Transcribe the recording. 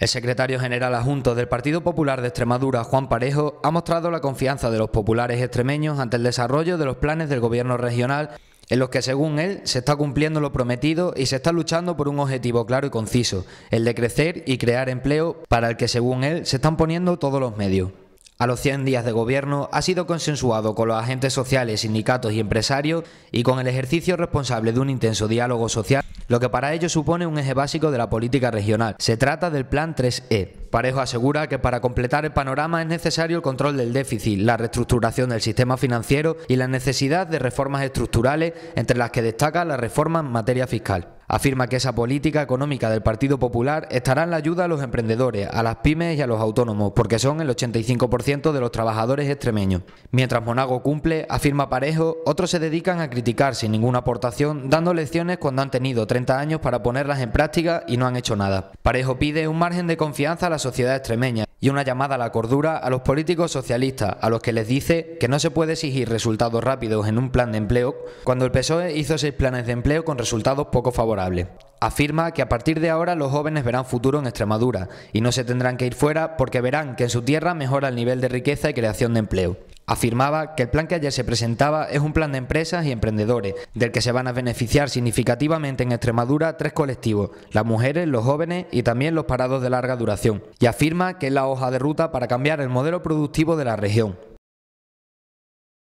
El secretario general adjunto del Partido Popular de Extremadura, Juan Parejo, ha mostrado la confianza de los populares extremeños ante el desarrollo de los planes del gobierno regional, en los que, según él, se está cumpliendo lo prometido y se está luchando por un objetivo claro y conciso, el de crecer y crear empleo, para el que, según él, se están poniendo todos los medios. A los 100 días de gobierno ha sido consensuado con los agentes sociales, sindicatos y empresarios y con el ejercicio responsable de un intenso diálogo social, lo que para ello supone un eje básico de la política regional. Se trata del Plan 3E. Parejo asegura que para completar el panorama es necesario el control del déficit, la reestructuración del sistema financiero y la necesidad de reformas estructurales, entre las que destaca la reforma en materia fiscal. Afirma que esa política económica del Partido Popular estará en la ayuda a los emprendedores, a las pymes y a los autónomos, porque son el 85% de los trabajadores extremeños. Mientras Monago cumple, afirma Parejo, otros se dedican a criticar sin ninguna aportación, dando lecciones cuando han tenido 30 años para ponerlas en práctica y no han hecho nada. Parejo pide un margen de confianza a la sociedad extremeña y una llamada a la cordura a los políticos socialistas, a los que les dice que no se puede exigir resultados rápidos en un plan de empleo cuando el PSOE hizo seis planes de empleo con resultados poco favorables. Afirma que a partir de ahora los jóvenes verán futuro en Extremadura y no se tendrán que ir fuera porque verán que en su tierra mejora el nivel de riqueza y creación de empleo afirmaba que el plan que ayer se presentaba es un plan de empresas y emprendedores, del que se van a beneficiar significativamente en Extremadura tres colectivos, las mujeres, los jóvenes y también los parados de larga duración, y afirma que es la hoja de ruta para cambiar el modelo productivo de la región.